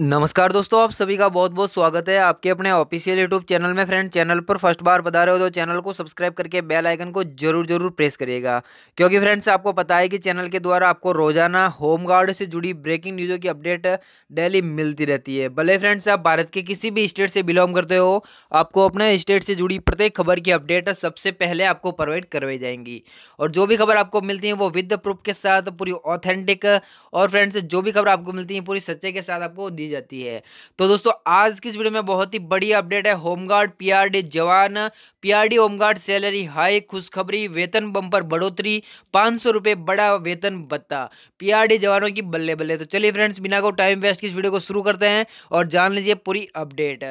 नमस्कार दोस्तों आप सभी का बहुत बहुत स्वागत है आपके अपने ऑफिशियल यूट्यूब चैनल में फ्रेंड चैनल पर फर्स्ट बार बता रहे हो तो चैनल को सब्सक्राइब करके बेल आइकन को जरूर जरूर प्रेस करिएगा क्योंकि फ्रेंड्स आपको पता है कि चैनल के द्वारा आपको रोजाना होम गार्ड से जुड़ी ब्रेकिंग न्यूज़ों की अपडेट डेली मिलती रहती है भले फ्रेंड्स आप भारत के किसी भी स्टेट से बिलोंग करते हो आपको अपने स्टेट से जुड़ी प्रत्येक खबर की अपडेट सबसे पहले आपको प्रोवाइड करवाई जाएंगी और जो भी खबर आपको मिलती है वो विद प्रूफ के साथ पूरी ऑथेंटिक और फ्रेंड्स जो भी खबर आपको मिलती है पूरी सच्चे के साथ आपको दी दी जाती है तो दोस्तों आज की इस वीडियो में बहुत ही बड़ी अपडेट है होमगार्ड पीआरडी जवान पीआरडी होमगार्ड सैलरी हाई खुशखबरी वेतन बम्पर बढ़ोतरी पांच बड़ा वेतन भत्ता पीआरडी जवानों की बल्ले बल्ले तो चलिए फ्रेंड्स बिना को टाइम वेस्ट की इस वीडियो को शुरू करते हैं और जान लीजिए पूरी अपडेट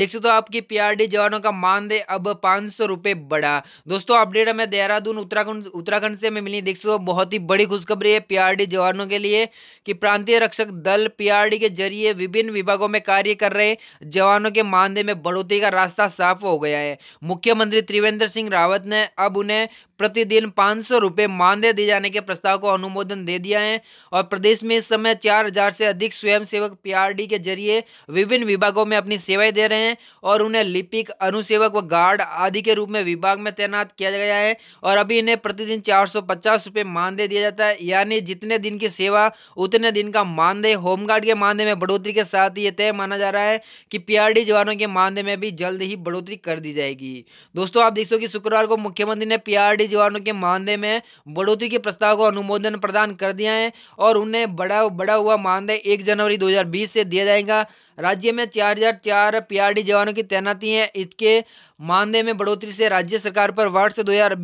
देख सकते हो आपकी पीआरडी जवानों का मानदेय अब पांच सौ रुपये बढ़ा दोस्तों अपडेट हमें देहरादून उत्तराखंड उत्तराखंड से हमें मिली देख सकते हो बहुत ही बड़ी खुशखबरी है पीआरडी जवानों के लिए कि प्रांतीय रक्षक दल पीआरडी के जरिए विभिन्न विभागों में कार्य कर रहे जवानों के मानदेय में बढ़ोतरी का रास्ता साफ हो गया है मुख्यमंत्री त्रिवेंद्र सिंह रावत ने अब उन्हें प्रतिदिन पाँच सौ रुपये मानदेय दिए जाने के प्रस्ताव को अनुमोदन दे दिया है और प्रदेश में इस समय चार हजार से अधिक स्वयंसेवक पीआरडी के जरिए विभिन्न विभागों में अपनी सेवाएं दे रहे हैं और उन्हें लिपिक अनुसेवक व गार्ड आदि के रूप में विभाग में तैनात किया गया है और अभी इन्हें प्रतिदिन चार सौ पचास रुपये मानदेय दिया जाता है यानी जितने दिन की सेवा उतने दिन का मानदेय होमगार्ड के मानदेय में बढ़ोतरी बढ़ोतरी के साथ ही यह तय माना जा रहा है कि पीआरडी जवानों के मानदेय में भी जल्द ही बढ़ोतरी कर दी जाएगी दोस्तों आप देख सको कि शुक्रवार को मुख्यमंत्री ने पीआरडी जवानों के मानदेय में बढ़ोतरी के प्रस्ताव को अनुमोदन प्रदान कर दिया है और उन्हें बड़ा बड़ा हुआ मानदेय एक जनवरी दो से दिया जाएगा राज्य में चार हजार जवानों की तैनाती है इसके मानदेय में बढ़ोतरी से राज्य सरकार पर वर्ष दो हजार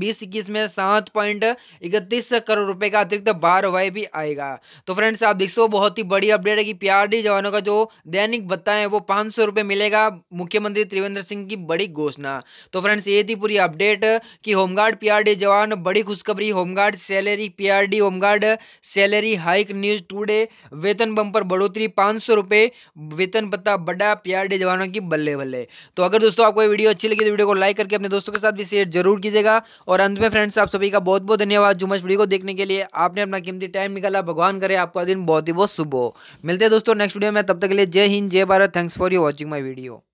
में सात पॉइंट इकतीस करोड़ रुपए का अतिरिक्त बार वाई भी आएगा तो फ्रेंड्स आप देख सो बहुत ही बड़ी अपडेट है कि पीआरडी जवानों का जो दैनिक भत्ता है वो पांच सौ रुपए मिलेगा मुख्यमंत्री त्रिवेंद्र सिंह की बड़ी घोषणा तो फ्रेंड्स ये थी पूरी अपडेट की होमगार्ड पीआरडी जवान बड़ी खुशखबरी home guard salary PRD home guard salary hike news today वेतन बम पर बढ़ोतरी पांच सौ वेतन भत्ता बड़ा पीआरडी जवानों की बल्ले बल्ले तो अगर दोस्तों आपको वीडियो अच्छी लगी लगी तो वीडियो को लाइक करके अपने दोस्तों के साथ भी शेयर जरूर कीजिएगा और अंत में फ्रेंड्स आप सभी का बहुत बहुत धन्यवाद जुमच वीडियो को देखने के लिए आपने अपना कीमती टाइम निकाला भगवान करे आपका दिन बहुत ही बहुत शुभ हो मिलते हैं दोस्तों नेक्स्ट वीडियो में तब तक के लिए जय हिंद जय Bharat thanks for you watching my video